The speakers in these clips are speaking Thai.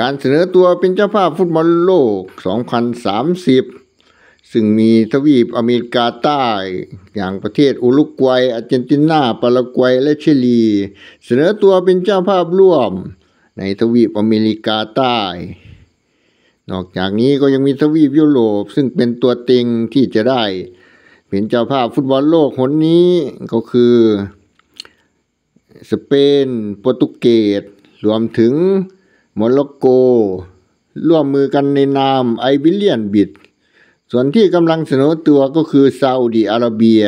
การเสนอตัวเป็นเจ้าภาพฟุตบอลโลก 2030 ซึ่งมีทวีปอเมริกาใต้ อย่างประเทศอุรุกวัยอาร์เจนตินา ปารากวัย และชิลี เสนอตัวเป็นเจ้าภาพร่วมในทวีปอเมริกาใต้ นอกจากนี้ก็ยังมีทวีปยุโรปซึ่งเป็นตัวเต็งที่จะได้เป็นเจ้าภาพฟุตบอลโลกหนนี้ก็คือ สเปน โปรตุเกส รวมถึงโมร็อกโก ร่วมมือกันในนามไอวิเลียนบิด ส่วนที่กำลังเสนอตัวก็คือซาอุดีอาระเบีย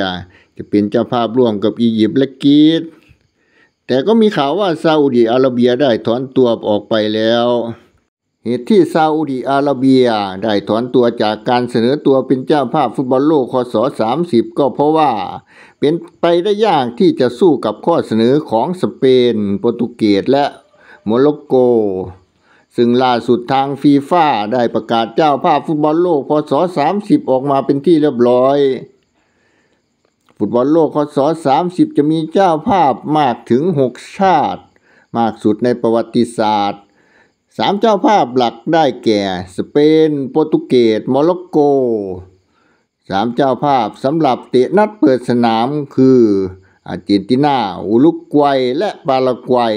จะเป็นเจ้าภาพร่วมกับอียิปต์และกีต แต่ก็มีข่าวว่าซาอุดีอาระเบียได้ถอนตัวออกไปแล้ว เหตุที่ซาอุดีอาระเบียได้ถอนตัวจากการเสนอตัวเป็นเจ้าภาพฟุตบอลโลกคศ30ก็เพราะว่า เป็นไปได้ยากที่จะสู้กับข้อเสนอของสเปนโปรตุเกสและโมร็อกโกซึ่งล่าสุดทางฟีฟ่าได้ประกาศเจ้าภาพฟุตบอลโลกพศ30ออกมาเป็นที่เรียบร้อย ฟุตบอลโลกพศ30 จะมีเจ้าภาพมากถึง 6 ชาติ มากสุดในประวัติศาสตร์ สามเจ้าภาพหลักได้แก่ สเปนโปรตุเกสโมร็อกโกสามเจ้าภาพ สำหรับเตะนัดเปิดสนามคืออาร์เจนตินาอุรุกวัย และปารากวัย